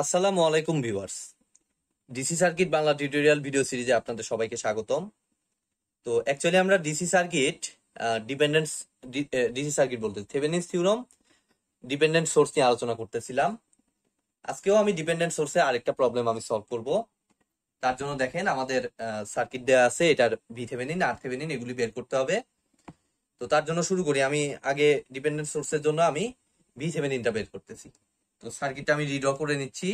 আসসালামু আলাইকুম viewers DC circuit Bangla tutorial video সিরিজে আপনাদের সবাইকে স্বাগতম তো অ্যাকচুয়ালি আমরা DC circuit dependence DC circuit বলতে থেভেনিস থিওরম ডিপেন্ডেন্ট সোর্স নিয়ে আলোচনা করতেছিলাম আজকেও আমি ডিপেন্ডেন্ট সোর্সে আরেকটা প্রবলেম আমি সলভ করব তার জন্য দেখেন আমাদের সার্কিট দেওয়া আছে এটার ভি থেভেনিন আর থেভেনিন এগুলি বের করতে হবে তো তার জন্য শুরু করি আমি আগে ডিপেন্ডেন্ট সোর্সের জন্য আমি ভি সেভেন বের করতেছি তো সার্কিটটা আমি রিড্র করে নিচ্ছি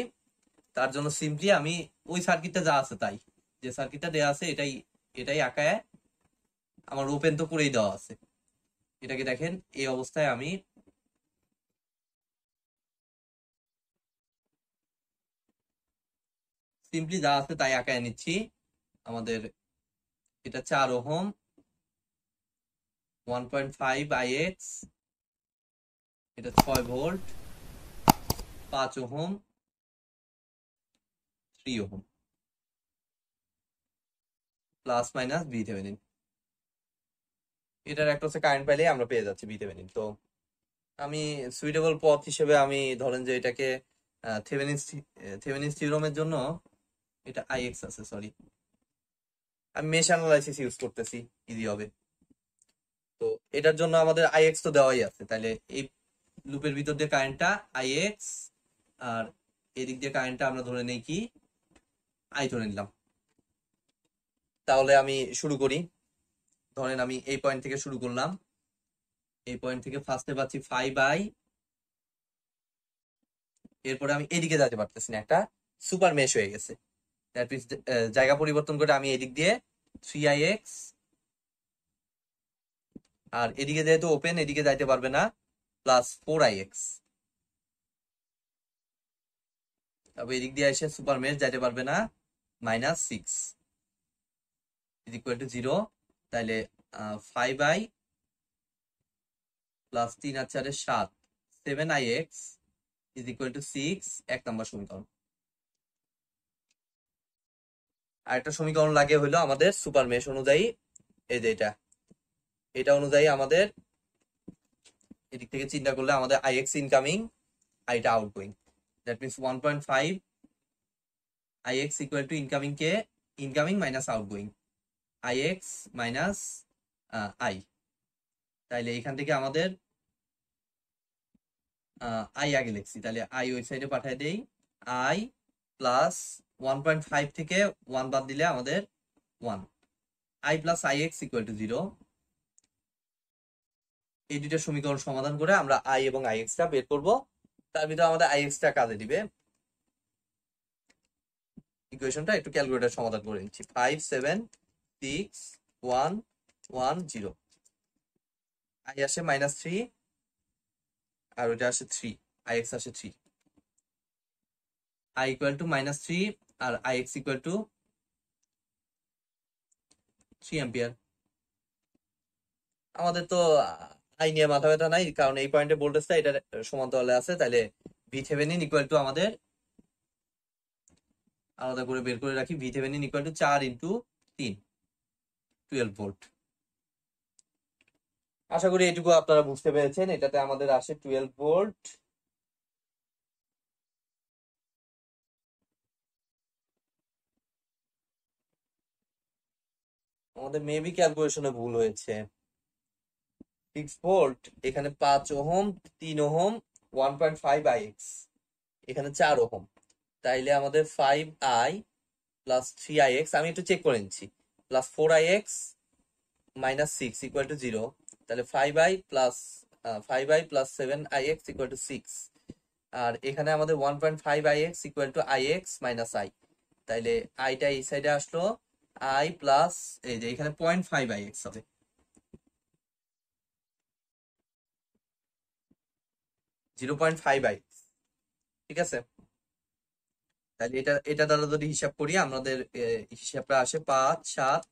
তার জন্য সিম্পলি আমি ওই সার্কিটটা যা আছে তাই যে সার্কিটটা দেওয়া আছে এটাই এটাই আঁকায় আমার ওপেন তো করেই দেওয়া আছে এটাকে দেখেন এই অবস্থায় আমি সিম্পলি যা আছে তাই আঁকায় নিচ্ছি আমাদের এটা চার ohm one point five IX এটা ছয় ভোল্ট পাঁচ ohm three ohm plus minus V Thevenin এটার একটা হচ্ছে কারেন্ট পাইলেই আমরা পেয়ে যাচ্ছি বি থেভেনিন তো আমি সুইটেবল পথ হিসেবে আমি ধরেন যে এটাকে থেভেনিন থেভেনিন থিওরামের জন্য এটা আইএক্স আছে সরি আমি মেশ অ্যানালাইসিস ইউজ করতেছি ইজি হবে এটার জন্য আমাদের আইএক্স তো দেওয়াই আছে তাহলে এই লুপের ভিতর দিয়ে কারেন্টটা আইএক্স আর এদিক দিয়ে কারেন্টটা আমরা ধরে নেই কি আই ধরে নিলাম তাহলে আমি শুরু করি ধরেন আমি এই পয়েন্ট থেকে শুরু করলাম এই পয়েন্ট থেকে ফার্স্টে পাচ্ছি ফাইভ আই এরপরে আমি এদিকে যেতে পারতেছি না একটা সুপার মেশ হয়ে গেছে জায়গা পরিবর্তন করে আমি এদিক দিয়ে থ্রি আই এক্স আর এদিকে যেহেতু ওপেন এদিকে যাইতে পারবে না প্লাস ফোর আই এক্স তারপর এদিক দিয়ে এসে সুপার মেশ যাইতে পারবে না minus six is equal to zero তাহলে ফাইভ আই প্লাস তিন আর চারে সাত seven I X is equal to six এক নম্বর সমীকরণ আর একটা সমীকরণ লাগে হলো আমাদের সুপার মেশ অনুযায়ী এই যে এটা এটা অনুযায়ী আমাদের এদিক থেকে চিন্তা করলে আমাদের আই এক্স ইনকামিং আইটা এটা outgoing that means one point five I X equal to incoming কে incoming minus outgoing I X minus I তাইলে এখান থেকে আমাদের আই uh, আগে লিখছি তাহলে আই ওয়েবসাইটে পাঠিয়ে দেই I plus one point five থেকে ওয়ান বাদ দিলে আমাদের one I plus I X equal to zero এই দুইটা সমীকরণ সমাধান করে আমরা আই এবং আই এক্সটা বের করব তার ভিতরে আমাদের আই এক্সটা কাজে দিবে ইকুয়েশনটা একটু ক্যালকুলেটার সমাধান করে নিচ্ছি five seven six one one zero I আসে মাইনাস থ্রি আর ওটা আসে থ্রি আই এক্স আসে three I equal to minus three আর I X equal to three ampere আমাদের তো আই নিয়ে মাথা ব্যথা নাই কারণ এই পয়েন্টে টা এটা সমান্তরালে আছে তাহলে ভি থেভেনিন ইকুয়াল টু আমাদের আলাদা করে বের করে রাখি ভি থেভেনিন ইকুয়াল টু চার ইন্টু তিন টুয়েলভ ভোল্ট আশা করি এটুকু আপনারা বুঝতে পেরেছেন এটাতে আমাদের আসে টুয়েলভ ভোল্ট আমাদের মেবি ক্যালকুলেশনে ভুল হয়েছে সিক্স ভোল্ট এখানে পাঁচ ওহম তিন ohm one point five I X এখানে চার ওহম তাইলে আমাদের five I plus three I X আমি একটু চেক করে নিচ্ছি plus four I X minus six equal to zero তাহলে five I plus five I plus seven I X equal to six আর এখানে আমাদের one point five I X equal to I X minus I তাইলে আইটা এই সাইডে আসলো I plus এই যে এখানে পয়েন্ট ফাইভ আই এক্স হবে জিরো পয়েন্ট ফাইভ আই ঠিক আছে তাহলে এটা এটা দ্বারা যদি হিসাব করি আমাদের হিসাবটা আসে পাঁচ সাত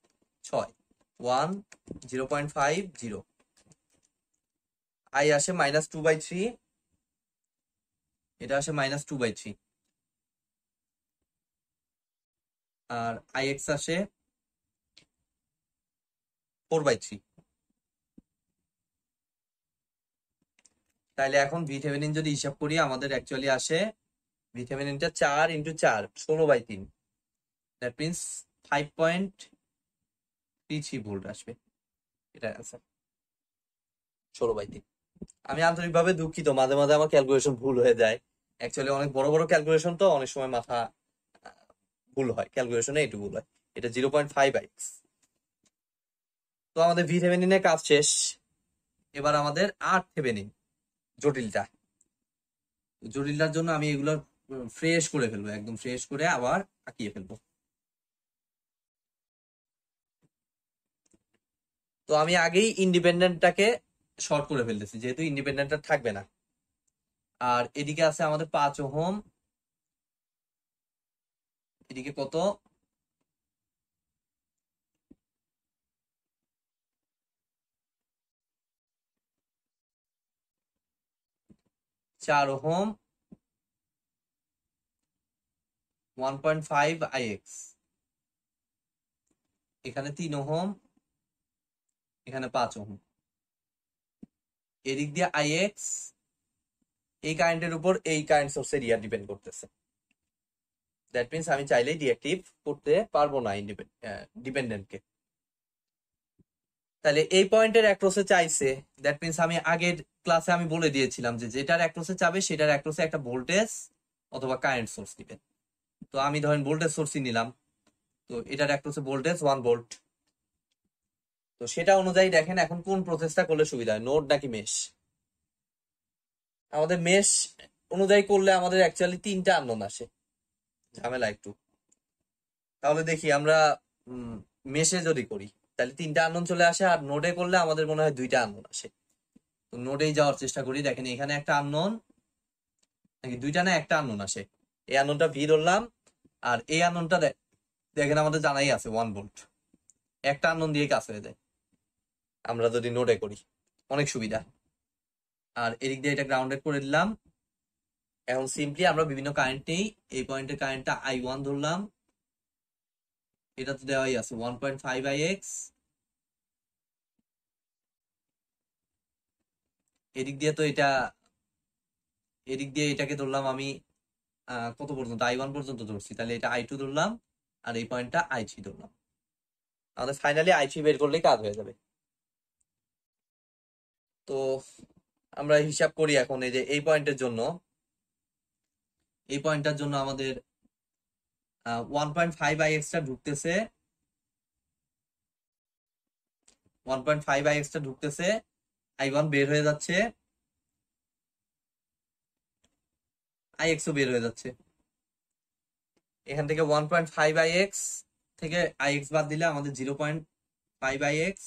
ছয় one zero point five zero I আসে মাইনাস টু বাই থ্রি এটা আসে মাইনাস টু বাই থ্রি আর আই এক্স আসে ফোর বাই থ্রি তাহলে এখন ভিটামিন যদি হিসাব করি আমাদের অ্যাকচুয়ালি আসে ভিটামিনটা চার ইন্টু চার ষোলো বাই তিন that means five point three three volt আসবে এটা অ্যান্সার ষোলো বাই তিন আমি আন্তরিকভাবে দুঃখিত মাঝে মাঝে আমার ক্যালকুলেশন ভুল হয়ে যায় অ্যাকচুয়ালি অনেক বড় বড় ক্যালকুলেশন তো অনেক সময় মাথা ভুল হয় ক্যালকুলেশনে এটু ভুল হয় এটা জিরো পয়েন্ট ফাইভ আইক্স তো আমাদের ভি কাজ শেষ এবার আমাদের আর থেভেনিন জটিলটা জটিলটার জন্য আমি এগুলো ফ্রেশ করে ফেলবো একদম ফ্রেশ করে আবার আঁকিয়ে ফেলবো তো আমি আগেই ইন্ডিপেন্ডেন্টটাকে শর্ট করে ফেলতেছি যেহেতু ইন্ডিপেন্ডেন্টটা থাকবে না আর এদিকে আছে আমাদের পাঁচ ওহম এদিকে কত চার ohm one point five IX এখানে তিন ওহম এখানে পাঁচ ওহম এদিক দিয়ে আইএক্স এই কারেন্টের উপর এই কারেন্ট সোর্সের এরিয়া ডিপেন্ড করতেছে দ্যাট মিনস আমি চাইলেই ডিঅ্যাক্টিভ করতে পারবো না ইন্ডিপেন্ডেন্টকে তাহলে এই পয়েন্টের অ্যাক্রোসে চাইছে দ্যাট মিনস আমি আগের ক্লাসে আমি বলে দিয়েছিলাম যে যেটার অ্যাক্রোসে চাবে সেটার অ্যাক্রোসে একটা ভোল্টেজ অথবা কারেন্ট সোর্স দিবেন তো আমি ধরেন ভোল্টেজ সোর্সই নিলাম তো এটার অ্যাক্রোসে ভোল্টেজ ওয়ান ভোল্ট তো সেটা অনুযায়ী দেখেন এখন কোন প্রসেসটা করলে সুবিধা হয় নোট নাকি মেশ আমাদের মেশ অনুযায়ী করলে আমাদের অ্যাকচুয়ালি তিনটা আন্দোলন আসে ঝামেলা একটু তাহলে দেখি আমরা মেশে যদি করি তাহলে তিনটা আনন চলে আসে আর নোডে করলে আমাদের মনে হয় দুইটা আনন আসে নোডে যাওয়ার চেষ্টা করি দেখেন এখানে একটা আনন নাকি দুইটা না একটা আনন আসে এই আননটা ভি ধরলাম আর এই আননটা দেখেন আমাদের জানাই আছে ওয়ান বোল্ট একটা আনন দিয়ে কাজ হয়ে যায় আমরা যদি নোডে করি অনেক সুবিধা আর এদিক দিয়ে এটা গ্রাউন্ডে করে দিলাম এখন সিম্পলি আমরা বিভিন্ন কারেন্ট নেই এই পয়েন্টের কারেন্টটা আই ওয়ান ধরলাম এটা তো দেওয়াই আছে one point five I X এদিক দিয়ে তো এটা এদিক দিয়ে এটাকে ধরলাম আমি কত পর্যন্ত আই ওয়ান পর্যন্ত ধরছি তাহলে এটা আই টু ধরলাম আর এই পয়েন্টটা আই থ্রি ধরলাম আমাদের ফাইনালি আই থ্রি বের করলে কাজ হয়ে যাবে তো আমরা হিসাব করি এখন এই যে এই পয়েন্টের জন্য এই পয়েন্টটার জন্য আমাদের ওয়ান পয়েন্ট ফাইভ আই এক্সটা ঢুকতেছে ওয়ান পয়েন্ট ফাইভ আই এক্সটা ঢুকতেছে আই ওয়ান বের হয়ে যাচ্ছে আই ও বের হয়ে যাচ্ছে এখান থেকে one point five I X থেকে আই এক্স বাদ দিলে আমাদের zero point five I X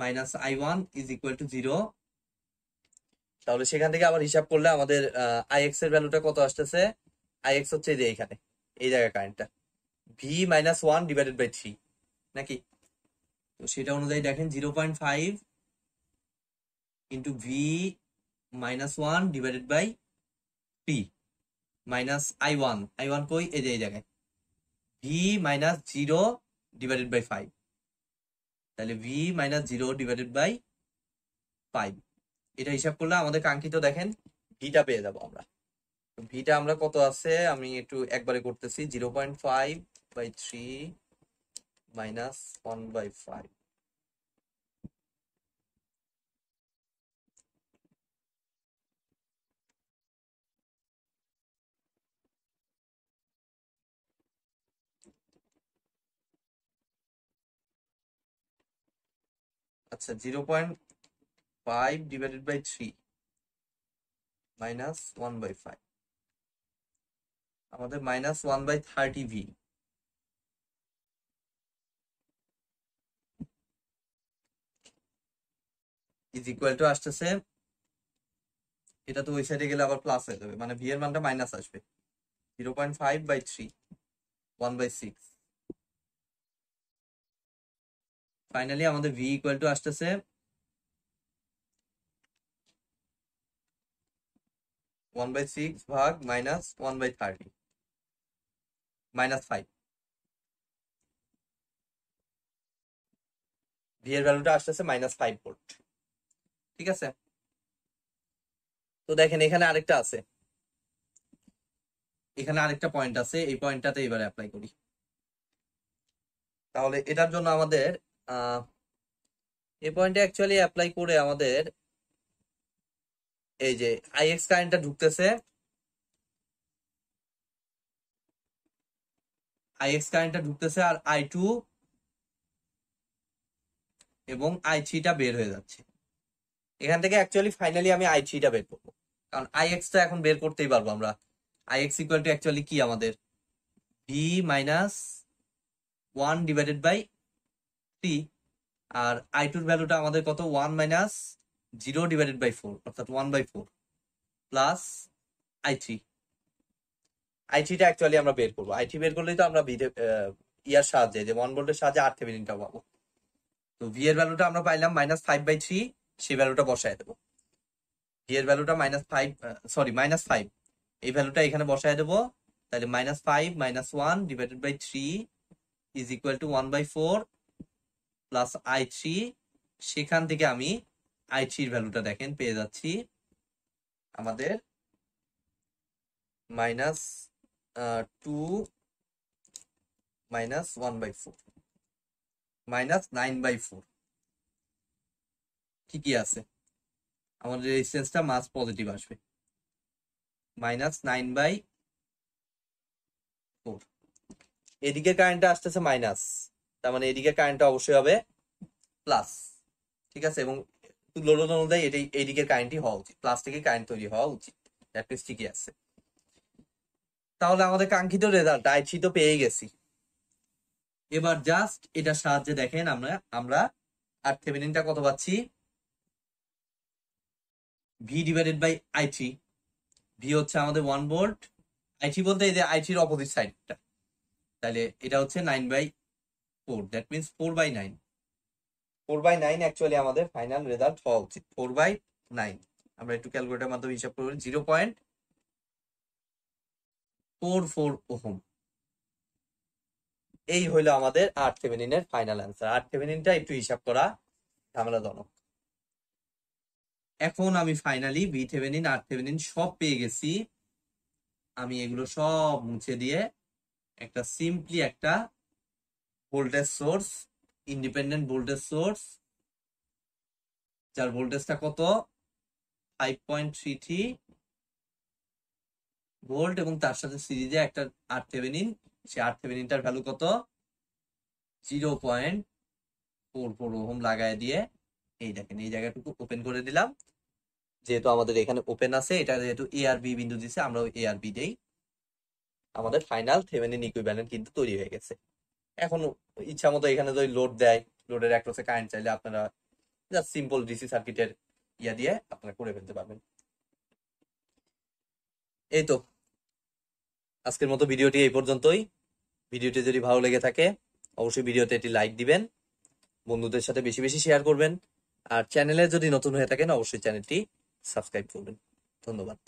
minus I one is equal to zero তাহলে সেখান থেকে আবার হিসাব করলে আমাদের আই এক্স এর ভ্যালুটা কত আসতেছে আই এক্স হচ্ছে এই যে এখানে এই জায়গায় কারেন্টটা V minus one divided by three নাকি তো সেটা অনুযায়ী দেখেন zero point five into V minus one divided by P minus I one I one কই এই যে এই জায়গায় V minus zero divided by five তাহলে V minus zero divided by five এটা হিসাব করলে আমাদের কাঙ্ক্ষিত দেখেন ভিটা পেয়ে যাবো আমরা ভিটা আমরা কত আছে আমি একটু একবারে করতেছি zero point five by three minus one by five আচ্ছা zero point five divided by three minus one by five আমাদের minus one by thirty V is equal to আসতেছে এটা তো ওই সাইডে গেলে আবার প্লাস হয়ে যাবে মানে ভি এর মানটা মাইনাস আসবে zero point five by three one by six finally আমাদের ভি ইকুয়াল টু আসতেছে ওয়ান বাই সিক্স ভাগ minus one by thirty minus five V এর ভ্যালুটা আসতেছে মাইনাস ফাইভ ভোল্ট ঠিক আছে তো দেখেন এখানে আরেকটা আছে এখানে আরেকটা পয়েন্ট আছে এই পয়েন্টটাতে এবারে অ্যাপ্লাই করি তাহলে এটার জন্য আমাদের এই পয়েন্টে অ্যাকচুয়ালি অ্যাপ্লাই করে আমাদের এই যে আইএক্স কারেন্টটা ঢুকতেছে আইএক্স কারেন্টটা ঢুকতেছে আর আই টু এবং আই থ্রিটা বের হয়ে যাচ্ছে এখান থেকে অ্যাকচুয়ালি ফাইনালি আমি আই থ্রিটা বের করবো কারণ আই এক্সটা এখন বের করতেই পারবো আমরা I X equal to actually কি আমাদের V minus one divided by three আর আই টুর ভ্যালুটা আমাদের কত one minus zero divided by four অর্থাৎ one by four plus I three I থ্রিটা অ্যাকচুয়ালি আমরা বের করবো আই থ্রি বের করলেই তো আমরা ইয়ার সাহায্যে যে ওয়ান বোল্টের সাহায্যে আট থেভেনিনটা পাবো তো ভি এর ভ্যালুটা আমরা পাইলাম মাইনাস ফাইভ বাই থ্রি সেই ভ্যালুটা বসায় দেবো ডি এর ভ্যালুটা minus five sorry minus five এই ভ্যালুটা এখানে বসায় দেবো তাহলে minus five minus one divided by three is equal to one by four plus I three সেখান থেকে আমি আই থ্রির ভ্যালুটা দেখেন পেয়ে যাচ্ছি আমাদের minus two minus one by four minus nine by four ঠিকই আছে আমাদের রেজিস্ট্যান্সটা মাস পজিটিভ আসবে মাইনাস নাইন বাই ফোর এদিকে কারেন্টটা আসতেছে মাইনাস তার মানে এদিকে কারেন্টটা অবশ্যই হবে প্লাস ঠিক আছে এবং লোড অনুযায়ী এটি এদিকে কারেন্টই হওয়া উচিত প্লাস থেকে কারেন্ট তৈরি হওয়া উচিত দ্যাট ঠিকই আছে তাহলে আমাদের কাঙ্ক্ষিত রেজাল্ট আইছি তো পেয়ে গেছি এবার জাস্ট এটার সাহায্যে দেখেন আমরা আমরা আর থেভেনিনটা কত পাচ্ছি V divided by IT V হচ্ছে আমাদের ওয়ান ভোল্ট আইটি বলতে এই যে আইটির অপোজিট সাইডটা তাহলে এটা হচ্ছে nine by four that means four by nine four by nine actually আমাদের ফাইনাল রেজাল্ট হওয়া উচিত ফোর বাই নাইন আমরা একটু ক্যালকুলেটার মাধ্যমে হিসাব করবো zero point four four ohm এই হইলো আমাদের আট ফাইনাল অ্যান্সার আট একটু হিসাব করা ঝামেলাজনক এখন আমি finally V Thevenin R Thevenin সব পেয়ে গেছি আমি এগুলো সব মুছে দিয়ে একটা সিম্পলি একটা voltage source independent voltage source যার ভোল্টেজটা কত five point three three volt এবং তার সাথে সিরিজে একটা আর থেভেনিন সে আর থেভেনিনটার ভ্যালু কত zero point four four ohm লাগায় দিয়ে এই দেখেন এই জায়গাটুকু ওপেন করে দিলাম যেহেতু আমাদের এখানে ওপেন আছে এটা যেহেতু এ আর বি বিন্দু দিছে আমরা আর বি দেই আমাদের ফাইনাল থেভেনিন ইকুইভ্যালেন্ট কিন্তু তৈরি হয়ে গেছে এখন ইচ্ছা মতো এখানে যদি লোড দেয় লোডের অ্যাক্রসে কারেন্ট চাইলে আপনারা জাস্ট সিম্পল ডিসি সার্কিটের ইয়া দিয়ে আপনারা করে ফেলতে পারবেন এই তো আজকের মতো ভিডিওটি এই পর্যন্তই ভিডিওটি যদি ভালো লেগে থাকে অবশ্যই ভিডিওতে একটি লাইক দিবেন বন্ধুদের সাথে বেশি বেশি শেয়ার করবেন আর চ্যানেলে যদি নতুন হয়ে থাকেন অবশ্যই চ্যানেলটি সাবস্ক্রাইব করবেন ধন্যবাদ